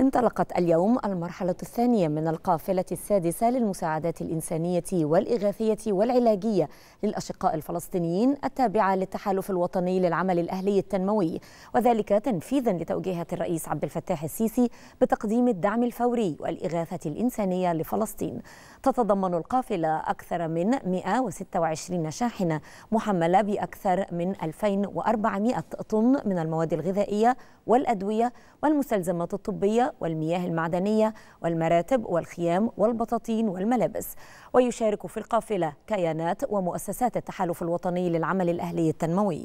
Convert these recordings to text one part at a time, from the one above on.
انطلقت اليوم المرحلة الثانية من القافلة السادسة للمساعدات الإنسانية والإغاثية والعلاجية للأشقاء الفلسطينيين التابعة للتحالف الوطني للعمل الأهلي التنموي وذلك تنفيذا لتوجيهات الرئيس عبد الفتاح السيسي بتقديم الدعم الفوري والإغاثة الإنسانية لفلسطين تتضمن القافلة أكثر من 126 شاحنة محملة بأكثر من 2400 طن من المواد الغذائية والأدوية والمستلزمات الطبية والمياه المعدنية والمراتب والخيام والبطاطين والملابس ويشارك في القافلة كيانات ومؤسسات التحالف الوطني للعمل الأهلي التنموي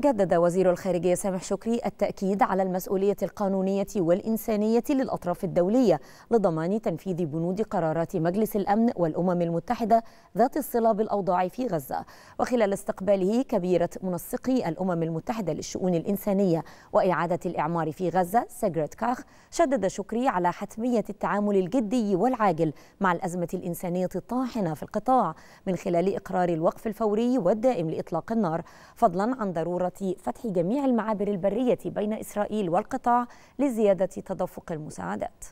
جدد وزير الخارجية سامح شكري التأكيد على المسؤولية القانونية والإنسانية للأطراف الدولية لضمان تنفيذ بنود قرارات مجلس الأمن والأمم المتحدة ذات الصلة بالأوضاع في غزة وخلال استقباله كبيرة منسقي الأمم المتحدة للشؤون الإنسانية وإعادة الإعمار في غزة سيجرت كاخ شدد شكري على حتمية التعامل الجدي والعاجل مع الأزمة الإنسانية الطاحنة في القطاع من خلال إقرار الوقف الفوري والدائم لإطلاق النار فضلا عن ضرورة قررت فتح جميع المعابر البرية بين إسرائيل والقطاع لزيادة تدفق المساعدات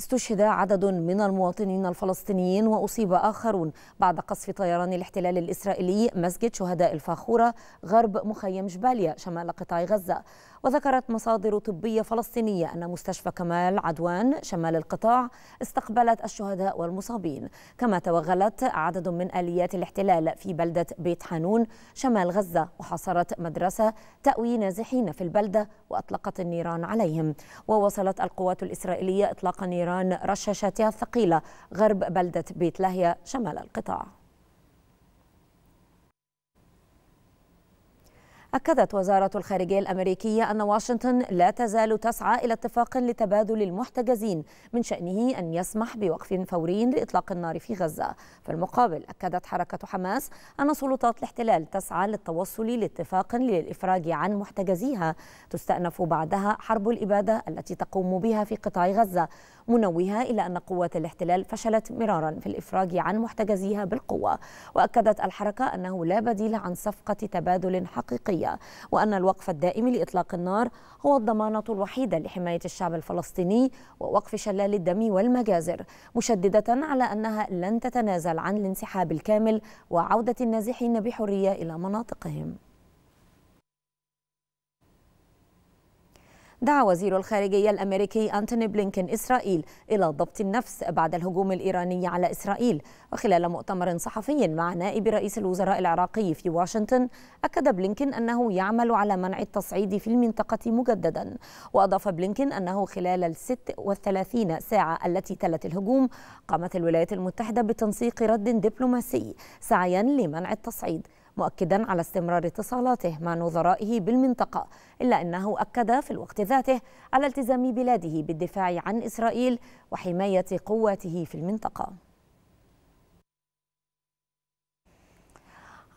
استشهد عدد من المواطنين الفلسطينيين وأصيب آخرون بعد قصف طيران الاحتلال الإسرائيلي مسجد شهداء الفاخورة غرب مخيم جباليا شمال قطاع غزة وذكرت مصادر طبية فلسطينية أن مستشفى كمال عدوان شمال القطاع استقبلت الشهداء والمصابين كما توغلت عدد من آليات الاحتلال في بلدة بيت حانون شمال غزة وحاصرت مدرسة تأوي نازحين في البلدة وأطلقت النيران عليهم ووصلت القوات الإسرائيلية إطلاق نيران رشاشاتها الثقيلة غرب بلدة بيت لاهيا شمال القطاع أكدت وزارة الخارجية الأمريكية أن واشنطن لا تزال تسعى إلى اتفاق لتبادل المحتجزين من شأنه أن يسمح بوقف فوري لإطلاق النار في غزة في المقابل أكدت حركة حماس أن سلطات الاحتلال تسعى للتوصل لاتفاق للإفراج عن محتجزيها تستأنف بعدها حرب الإبادة التي تقوم بها في قطاع غزة منوهة إلى أن قوات الاحتلال فشلت مرارا في الإفراج عن محتجزيها بالقوة وأكدت الحركة أنه لا بديل عن صفقة تبادل حقيقية الدولية وأن الوقف الدائم لإطلاق النار هو الضمانة الوحيدة لحماية الشعب الفلسطيني ووقف شلال الدم والمجازر مشددة على أنها لن تتنازل عن الانسحاب الكامل وعودة النازحين بحرية إلى مناطقهم دعا وزير الخارجية الأمريكي أنتوني بلينكن إسرائيل إلى ضبط النفس بعد الهجوم الإيراني على إسرائيل وخلال مؤتمر صحفي مع نائب رئيس الوزراء العراقي في واشنطن أكد بلينكن أنه يعمل على منع التصعيد في المنطقة مجددا وأضاف بلينكن أنه خلال الست والثلاثين ساعة التي تلت الهجوم قامت الولايات المتحدة بتنسيق رد دبلوماسي سعيا لمنع التصعيد مؤكدا على استمرار اتصالاته مع نظرائه بالمنطقة إلا أنه أكد في الوقت ذاته على التزام بلاده بالدفاع عن إسرائيل وحماية قواته في المنطقة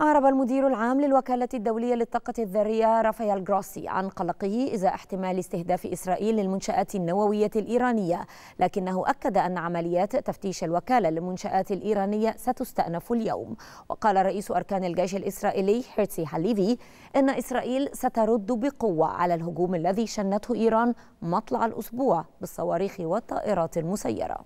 أعرب المدير العام للوكالة الدولية للطاقة الذرية رافائيل جروسي عن قلقه إزاء احتمال استهداف إسرائيل للمنشآت النووية الإيرانية لكنه أكد أن عمليات تفتيش الوكالة للمنشآت الإيرانية ستستأنف اليوم وقال رئيس أركان الجيش الإسرائيلي هيرتسي حليفي أن إسرائيل سترد بقوة على الهجوم الذي شنته إيران مطلع الأسبوع بالصواريخ والطائرات المسيرة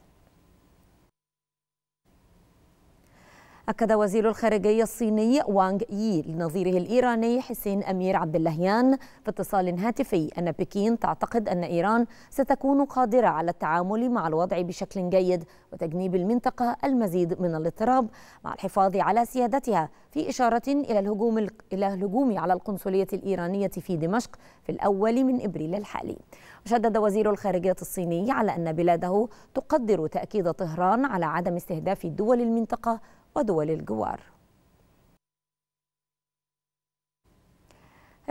أكد وزير الخارجية الصيني وانغ يي لنظيره الإيراني حسين أمير عبد اللهيان في اتصال هاتفي أن بكين تعتقد أن إيران ستكون قادرة على التعامل مع الوضع بشكل جيد وتجنيب المنطقة المزيد من الاضطراب مع الحفاظ على سيادتها في إشارة إلى الهجوم إلى الهجوم على القنصلية الإيرانية في دمشق في الأول من إبريل الحالي وشدد وزير الخارجية الصيني على أن بلاده تقدر تأكيد طهران على عدم استهداف دول المنطقة ودول الجوار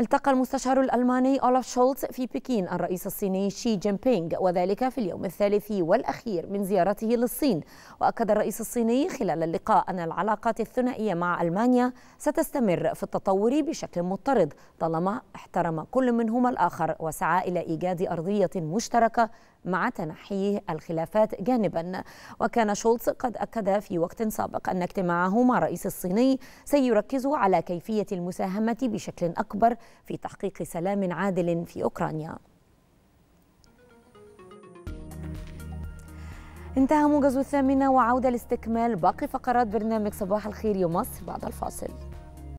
التقى المستشار الألماني أولاف شولتز في بكين الرئيس الصيني شي جين بينغ وذلك في اليوم الثالث والأخير من زيارته للصين وأكد الرئيس الصيني خلال اللقاء أن العلاقات الثنائية مع ألمانيا ستستمر في التطور بشكل مضطرد طالما احترم كل منهما الآخر وسعى إلى إيجاد أرضية مشتركة مع تنحي الخلافات جانبا وكان شولتز قد أكد في وقت سابق أن اجتماعه مع الرئيس الصيني سيركز على كيفية المساهمة بشكل أكبر في تحقيق سلام عادل في أوكرانيا انتهى موجز الثامنة وعودة لاستكمال باقي فقرات برنامج صباح الخير يوم مصر بعد الفاصل